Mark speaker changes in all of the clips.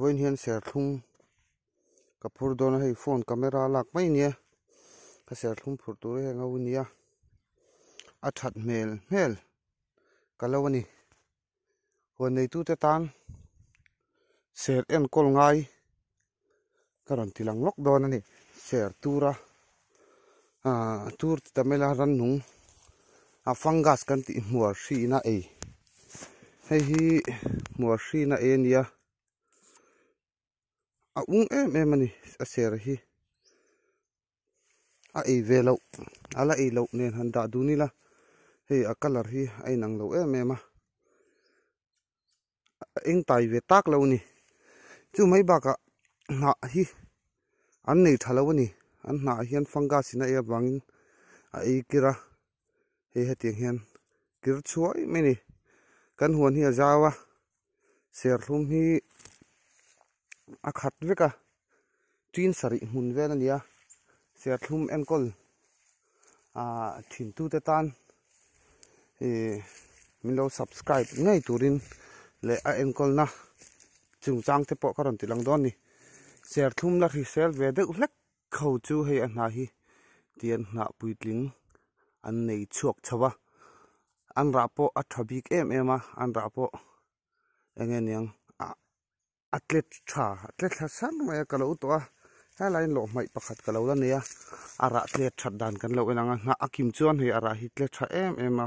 Speaker 1: voin hian cặp kapur dona này phone camera lak mai nia ka serthlum phur tur he ngau nia a that mel mel kalawani hon nei tu te tan ser en kol ngai karon tilang lok dona ni ser tura a tur tamela ran nung a fungus kan ti mua shi na ấy hei hi mua shi na e nia a ung em eh, em ani a ser hi a ei ve lo ala ei lâu nên han đã du ni la he a color hi ai nang lâu em eh, em a anh tai về tak lâu nè chu mấy ba ka na hi anh an nei thalo ni an na hian gas sina e wang a ei kira he hetiang hian kir chuai mini kan huan hi a zawa serthlum hi a sợi veka về này hmun vel ania serthlum emkol à, thin tu te tan e min lo subscribe ngai turin le a emkol na chung chang te po karon ti lang don ni serthlum la ri sel ve de lek khau chu he a na hi tian na puitling an nei chuak chawa an ra po a thabik em em à anh rapo anh engen nhang atlet tha atlet tha san mai ka lo to a helain lo mai pakhat ka lo la ne a ara atlet that dan kan lo enanga nga akim chuan hi ara hi tlet tha em em a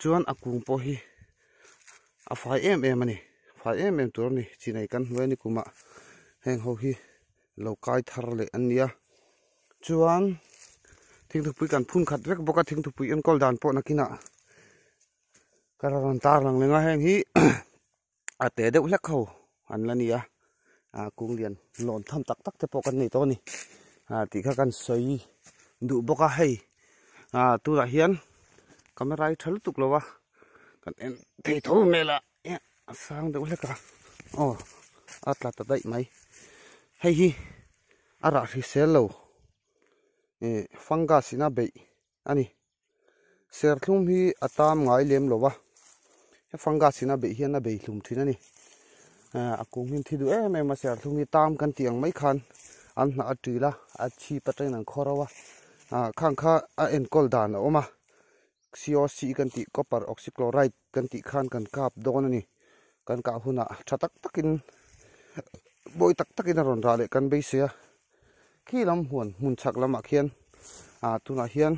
Speaker 1: chuan akung po hi a fai em em ani fai em em tur ni chinai kan hnuai ni kuma heng ho hi lo kai thar le ania chuan thing thupui kan phun khat vek boka thing thupui en kol dan po nakina kararan tar lang lenga heng hi ate deuh hlek ho an la nia à kung à, điện lon tham tak tak te pawh kan nei tawn ni à, a tih kha kan soi duh bawk a hei a à, turah hian camera i thal tuk lo a kan en thei tho mel a sang deuh hleka o a tla ta daih mai hei hi a rah hri sel lo e fungus ina bei ani serthlum hi tam ngai lem lo wa he fungus ina bei hiền a bei hlum thin ani À, à cũng hiện thi đuổi em mà sẹo thung đi tam căn tiếng mấy khăn ăn nọ trừ là ăn à, chi bắt trên nàng khó ra à. à khang khá ăn em col đàn ôm à COC cần tị copper oxychloride cần tị khăn cần cáp đón này cần cáp à chặt tắc tắc in bôi tắc tắc in ron ra lại cần bây xia khi làm huồn mun sắc làm mặc hiền à tu là hiền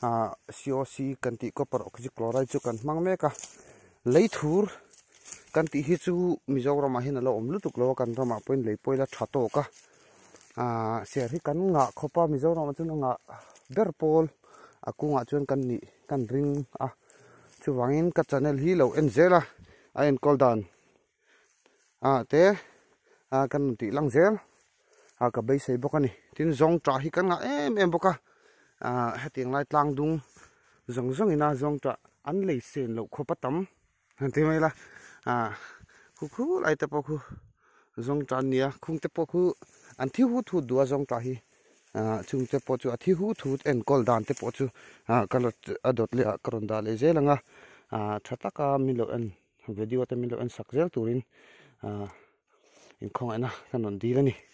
Speaker 1: à COC cần tị copper oxychloride cho cần mang mẹ cả lấy thur kan ti hi chu mizoram a hin alo om lutuk lo kan rama point lei poila thato ka a ah, ser hi kan nga khopa mizoram chu nga berpol akunga chuan kan ni kan ring à, a in ka channel hi lo enzela a en koldan a te a kan ti langzel a ka bây sei bốc ni tin zong tra hi kan nga em em à a tiếng lai tlang dung zong zong ina zong tra an lei sen lo khopa tam thế mai là à khu khu lại tập khu rong tràn nia khung tập khu anh thiếu hụt thu đua rong trà hi chúng tập chu ăn thiếu hụt thu en col đàn tập chu à cái lột adot lệ còn đà lệ dễ lăng à à chặt tắc à mình lo ăn video thì mình lo ăn sắc dễ turin à in không anh à cái nón đi lên đi